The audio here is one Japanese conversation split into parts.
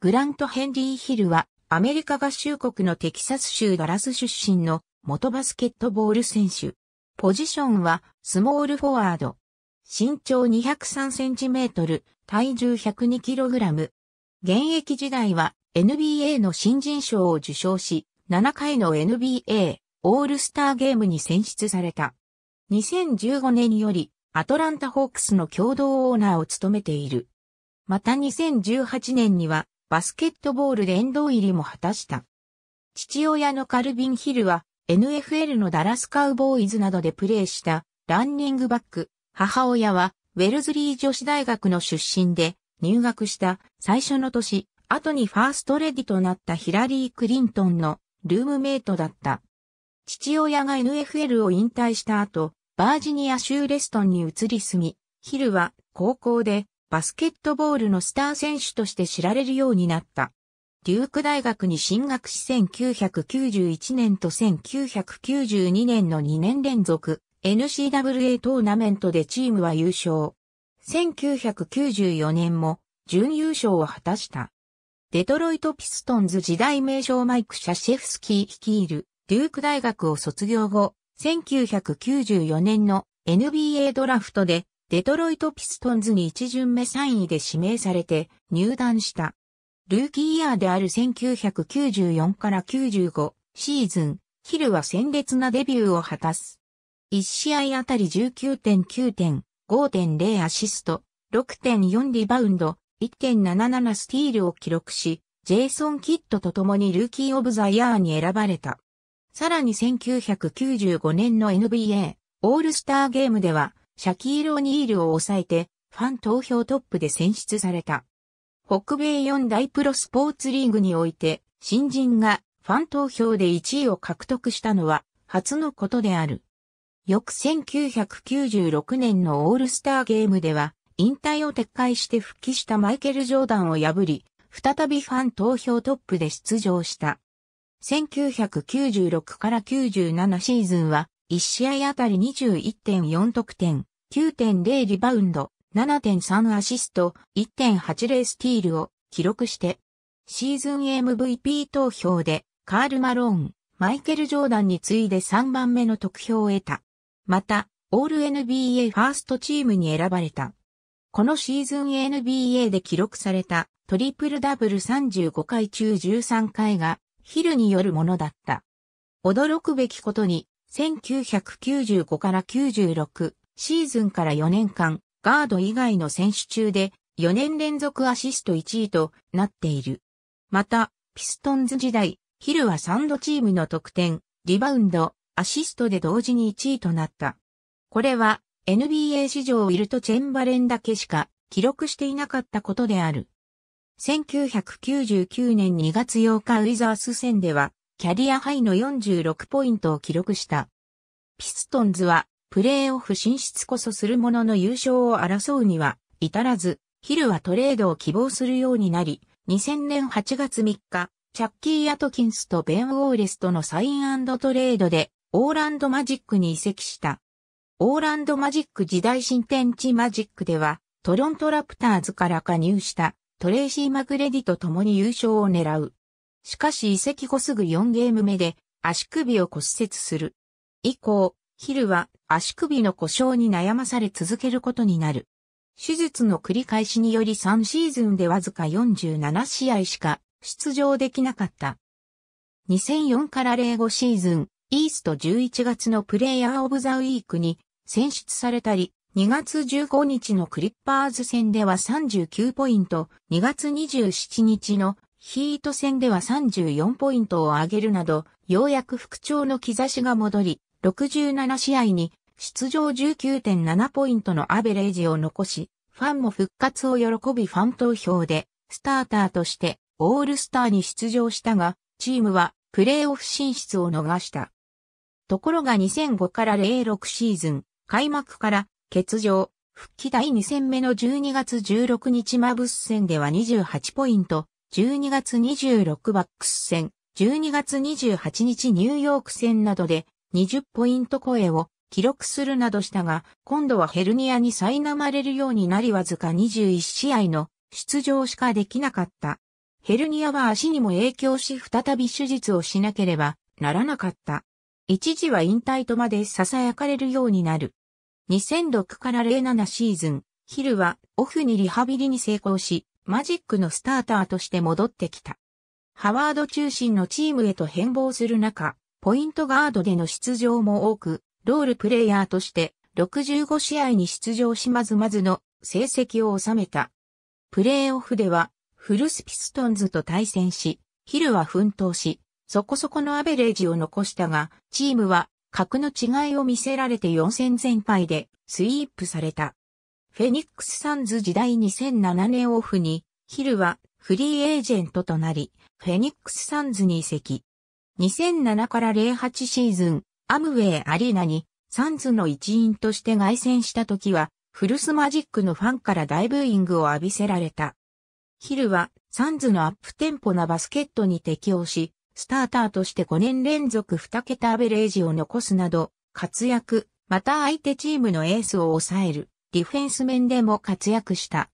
グラント・ヘンリー・ヒルは、アメリカ合衆国のテキサス州ダラス出身の元バスケットボール選手。ポジションはスモールフォワード。身長203センチメートル、体重102キログラム。現役時代は NBA の新人賞を受賞し、7回の NBA オールスターゲームに選出された。2015年よりアトランタホークスの共同オーナーを務めている。また2018年にはバスケットボール殿堂入りも果たした。父親のカルビン・ヒルは NFL のダラスカウボーイズなどでプレーしたランニングバック。母親はウェルズリー女子大学の出身で入学した最初の年、後にファーストレディとなったヒラリー・クリントンのルームメイトだった。父親が NFL を引退した後、バージニア州レストンに移り住み、ヒルは高校でバスケットボールのスター選手として知られるようになった。デューク大学に進学し1991年と1992年の2年連続 n c w a トーナメントでチームは優勝。1994年も準優勝を果たした。デトロイトピストンズ時代名称マイク・シャシェフスキー率いるデューク大学を卒業後、1994年の NBA ドラフトでデトロイト・ピストンズに1巡目3位で指名されて入団した。ルーキーイヤーである1994から95シーズン、ヒルは鮮烈なデビューを果たす。1試合あたり19.9点、5.0アシスト、6.4リバウンド、1.77スティールを記録し、ジェイソン・キッドと共にルーキー・オブ・ザ・イヤーに選ばれた。さらに1995年の NBA オールスターゲームではシャキール・オニールを抑えて、ファン投票トップで選出された。北米四大プロスポーツリーグにおいて、新人がファン投票で1位を獲得したのは、初のことである。翌1996年のオールスターゲームでは、引退を撤回して復帰したマイケル・ジョーダンを破り、再びファン投票トップで出場した。1996から97シーズンは1試合あたり21.4得点、9.0リバウンド、7.3アシスト、1.80スティールを記録して、シーズン MVP 投票でカール・マローン、マイケル・ジョーダンに次いで3番目の得票を得た。また、オール NBA ファーストチームに選ばれた。このシーズン NBA で記録されたトリプルダブル35回中13回がヒルによるものだった。驚くべきことに1995から96シーズンから4年間、ガード以外の選手中で4年連続アシスト1位となっている。また、ピストンズ時代、ヒルは3度チームの得点、リバウンド、アシストで同時に1位となった。これは NBA 史上ウィルト・チェンバレンだけしか記録していなかったことである。1999年2月8日ウィザース戦ではキャリアハイの46ポイントを記録した。ピストンズは、プレーオフ進出こそするものの優勝を争うには、至らず、ヒルはトレードを希望するようになり、2000年8月3日、チャッキー・アトキンスとベン・ウォーレスとのサイントレードで、オーランド・マジックに移籍した。オーランド・マジック時代新天地マジックでは、トロント・ラプターズから加入したトレイシー・マグレディと共に優勝を狙う。しかし移籍後すぐ4ゲーム目で足首を骨折する。以降、ヒルは足首の故障に悩まされ続けることになる。手術の繰り返しにより3シーズンでわずか47試合しか出場できなかった。2004から05シーズン、イースト11月のプレイヤーオブザウィークに選出されたり、2月15日のクリッパーズ戦では39ポイント、2月27日のヒート戦では34ポイントを上げるなど、ようやく復調の兆しが戻り、67試合に出場19.7ポイントのアベレージを残し、ファンも復活を喜びファン投票で、スターターとしてオールスターに出場したが、チームはプレーオフ進出を逃した。ところが2005から06シーズン、開幕から欠場、復帰第2戦目の12月16日マブス戦では28ポイント、12月26バックス戦、12月28日ニューヨーク戦などで20ポイント超えを記録するなどしたが、今度はヘルニアに苛まれるようになりわずか21試合の出場しかできなかった。ヘルニアは足にも影響し再び手術をしなければならなかった。一時は引退とまで囁かれるようになる。2006から07シーズン、ヒルはオフにリハビリに成功し、マジックのスターターとして戻ってきた。ハワード中心のチームへと変貌する中、ポイントガードでの出場も多く、ロールプレイヤーとして65試合に出場しまずまずの成績を収めた。プレーオフでは、フルスピストンズと対戦し、ヒルは奮闘し、そこそこのアベレージを残したが、チームは格の違いを見せられて4戦全敗でスイープされた。フェニックスサンズ時代2007年オフに、ヒルはフリーエージェントとなり、フェニックスサンズに移籍。2007から08シーズン、アムウェイアリーナにサンズの一員として凱旋した時は、フルスマジックのファンから大ブーイングを浴びせられた。ヒルはサンズのアップテンポなバスケットに適応し、スターターとして5年連続2桁アベレージを残すなど、活躍、また相手チームのエースを抑える。ディフェンス面でも活躍した。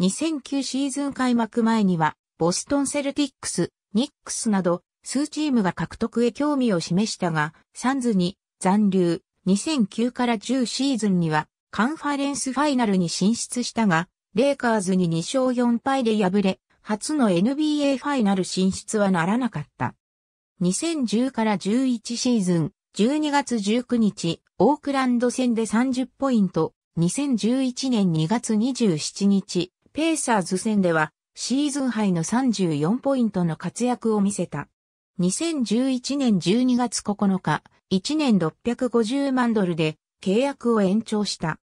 2009シーズン開幕前には、ボストンセルティックス、ニックスなど、数チームが獲得へ興味を示したが、サンズに残留、2009から10シーズンには、カンファレンスファイナルに進出したが、レイカーズに2勝4敗で敗れ、初の NBA ファイナル進出はならなかった。2010から11シーズン、12月19日、オークランド戦で30ポイント、2011年2月27日、ペーサーズ戦ではシーズンハイの34ポイントの活躍を見せた。2011年12月9日、1年650万ドルで契約を延長した。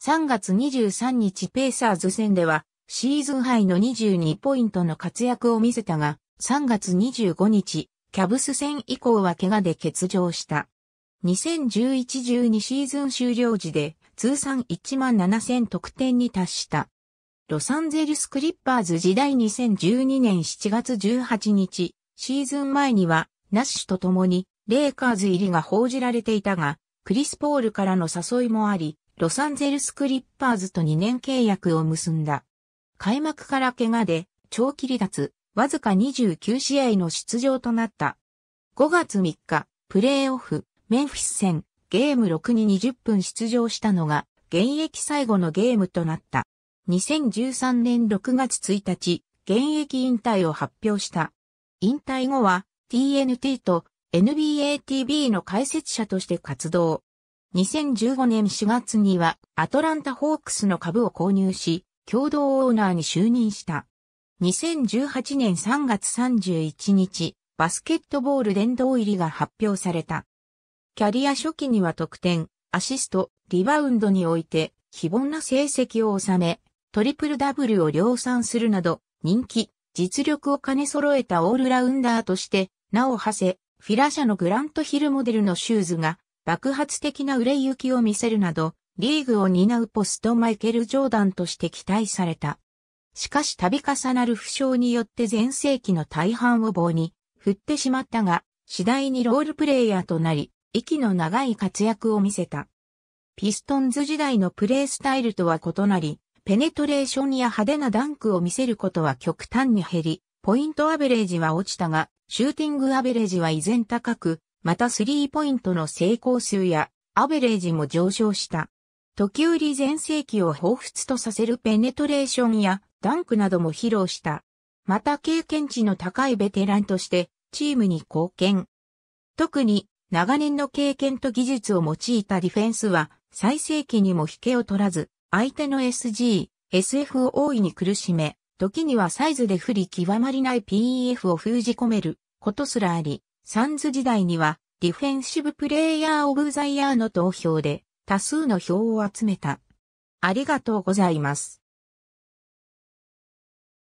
3月23日ペーサーズ戦ではシーズンハイの22ポイントの活躍を見せたが、3月25日、キャブス戦以降は怪我で欠場した。2011-12シーズン終了時で通算1万7000得点に達した。ロサンゼルスクリッパーズ時代2012年7月18日、シーズン前には、ナッシュと共に、レイカーズ入りが報じられていたが、クリス・ポールからの誘いもあり、ロサンゼルスクリッパーズと2年契約を結んだ。開幕から怪我で、長期離脱、わずか29試合の出場となった。5月3日、プレーオフ、メンフィス戦、ゲーム6に20分出場したのが、現役最後のゲームとなった。2013年6月1日、現役引退を発表した。引退後は TNT と NBA TV の解説者として活動。2015年4月にはアトランタホークスの株を購入し、共同オーナーに就任した。2018年3月31日、バスケットボール殿堂入りが発表された。キャリア初期には得点、アシスト、リバウンドにおいて、非凡な成績を収め、トリプルダブルを量産するなど、人気、実力を兼ね揃えたオールラウンダーとして、なおはせ、フィラ社のグラントヒルモデルのシューズが、爆発的な売れ行きを見せるなど、リーグを担うポストマイケル・ジョーダンとして期待された。しかし度重なる負傷によって前世紀の大半を棒に振ってしまったが、次第にロールプレイヤーとなり、息の長い活躍を見せた。ピストンズ時代のプレースタイルとは異なり、ペネトレーションや派手なダンクを見せることは極端に減り、ポイントアベレージは落ちたが、シューティングアベレージは依然高く、またスリーポイントの成功数やアベレージも上昇した。時折全盛期を彷彿とさせるペネトレーションやダンクなども披露した。また経験値の高いベテランとしてチームに貢献。特に長年の経験と技術を用いたディフェンスは、最盛期にも引けを取らず、相手の SG、SF を大いに苦しめ、時にはサイズで不利極まりない PEF を封じ込めることすらあり、サンズ時代にはディフェンシブプレイヤーオブザイヤーの投票で多数の票を集めた。ありがとうございます。